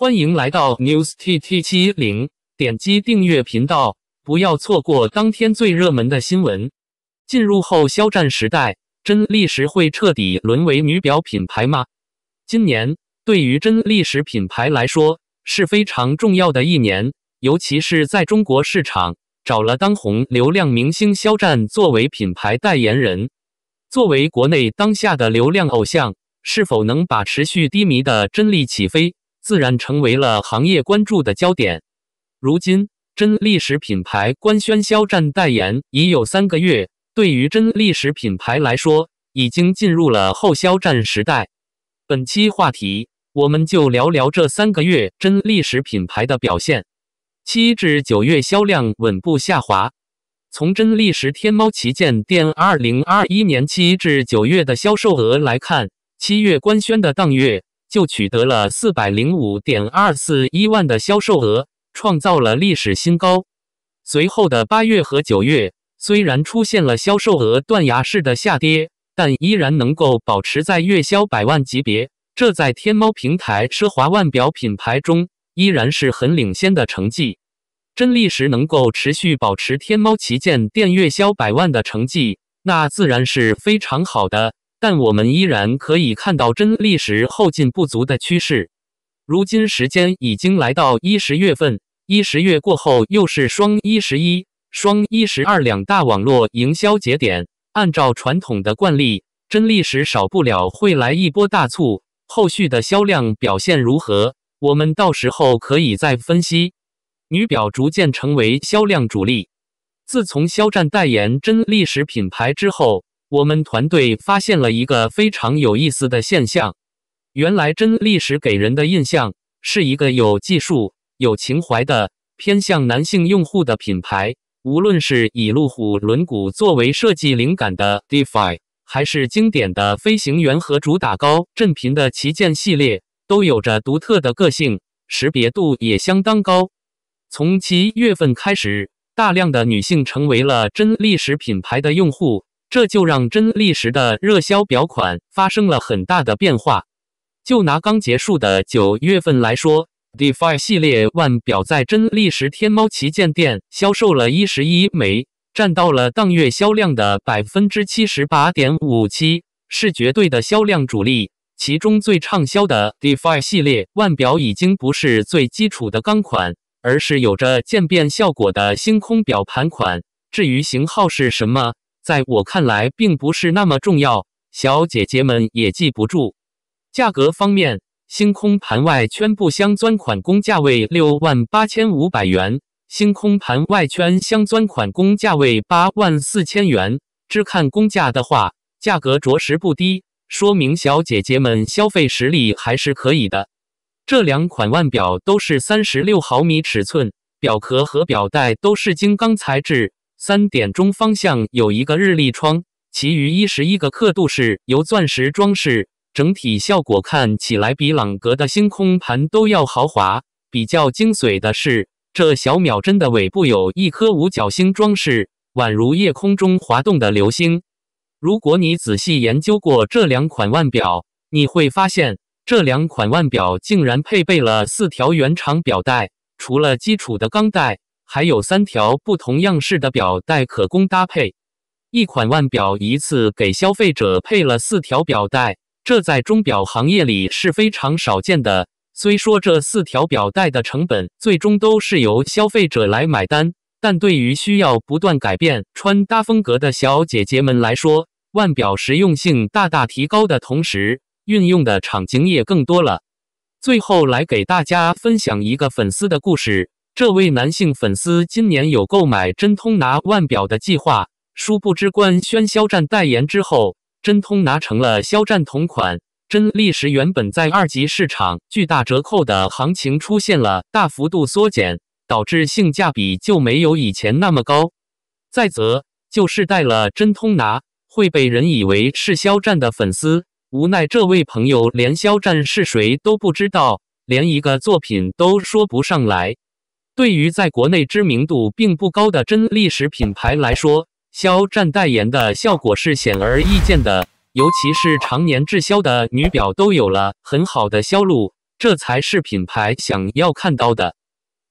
欢迎来到 News T T 七零，点击订阅频道，不要错过当天最热门的新闻。进入后，肖战时代，真力时会彻底沦为女表品牌吗？今年对于真力时品牌来说是非常重要的一年，尤其是在中国市场，找了当红流量明星肖战作为品牌代言人。作为国内当下的流量偶像，是否能把持续低迷的真力起飞？自然成为了行业关注的焦点。如今，真历史品牌官宣肖战代言已有三个月，对于真历史品牌来说，已经进入了后肖战时代。本期话题，我们就聊聊这三个月真历史品牌的表现。七至九月销量稳步下滑。从真历史天猫旗舰店2021年七至九月的销售额来看，七月官宣的当月。就取得了四百零五点二四一万的销售额，创造了历史新高。随后的八月和九月，虽然出现了销售额断崖式的下跌，但依然能够保持在月销百万级别。这在天猫平台奢华腕表品牌中依然是很领先的成绩。真力时能够持续保持天猫旗舰店月销百万的成绩，那自然是非常好的。但我们依然可以看到真历史后劲不足的趋势。如今时间已经来到一十月份，一十月过后又是双一十一、双一十二两大网络营销节点。按照传统的惯例，真历史少不了会来一波大促。后续的销量表现如何，我们到时候可以再分析。女表逐渐成为销量主力。自从肖战代言真历史品牌之后。我们团队发现了一个非常有意思的现象：原来真历史给人的印象是一个有技术、有情怀的、偏向男性用户的品牌。无论是以路虎轮毂作为设计灵感的 Defy，还是经典的飞行员和主打高振频的旗舰系列，都有着独特的个性，识别度也相当高。从七月份开始，大量的女性成为了真历史品牌的用户。这就让真力时的热销表款发生了很大的变化。就拿刚结束的九月份来说，Defy 系列腕表在真力时天猫旗舰店销售了11枚，占到了当月销量的78.57%，是绝对的销量主力。其中最畅销的 Defy 系列腕表已经不是最基础的钢款，而是有着渐变效果的星空表盘款。至于型号是什么？在我看来，并不是那么重要，小姐姐们也记不住。价格方面，星空盘外圈不镶钻款工价为六万八千五百元，星空盘外圈镶钻款工价为八万四千元。只看工价的话，价格着实不低，说明小姐姐们消费实力还是可以的。这两款腕表都是三十六毫米尺寸，表壳和表带都是精钢材质。三点钟方向有一个日历窗，其余一十一个刻度是由钻石装饰，整体效果看起来比朗格的星空盘都要豪华。比较精髓的是，这小秒针的尾部有一颗五角星装饰，宛如夜空中滑动的流星。如果你仔细研究过这两款腕表，你会发现这两款腕表竟然配备了四条原厂表带，除了基础的钢带。还有三条不同样式的表带可供搭配，一款腕表一次给消费者配了四条表带，这在钟表行业里是非常少见的。虽说这四条表带的成本最终都是由消费者来买单，但对于需要不断改变穿搭风格的小姐姐们来说，腕表实用性大大提高的同时，运用的场景也更多了。最后来给大家分享一个粉丝的故事。这位男性粉丝今年有购买真通拿腕表的计划，殊不知官宣肖战代言之后，真通拿成了肖战同款。真历时原本在二级市场巨大折扣的行情出现了大幅度缩减，导致性价比就没有以前那么高。再则就是戴了真通拿会被人以为是肖战的粉丝，无奈这位朋友连肖战是谁都不知道，连一个作品都说不上来。对于在国内知名度并不高的真历史品牌来说，肖战代言的效果是显而易见的，尤其是常年滞销的女表都有了很好的销路，这才是品牌想要看到的。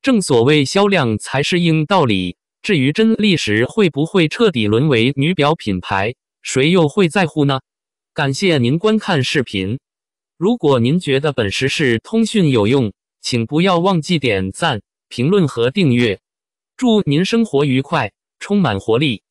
正所谓销量才是硬道理。至于真历史会不会彻底沦为女表品牌，谁又会在乎呢？感谢您观看视频。如果您觉得本时事通讯有用，请不要忘记点赞。评论和订阅，祝您生活愉快，充满活力。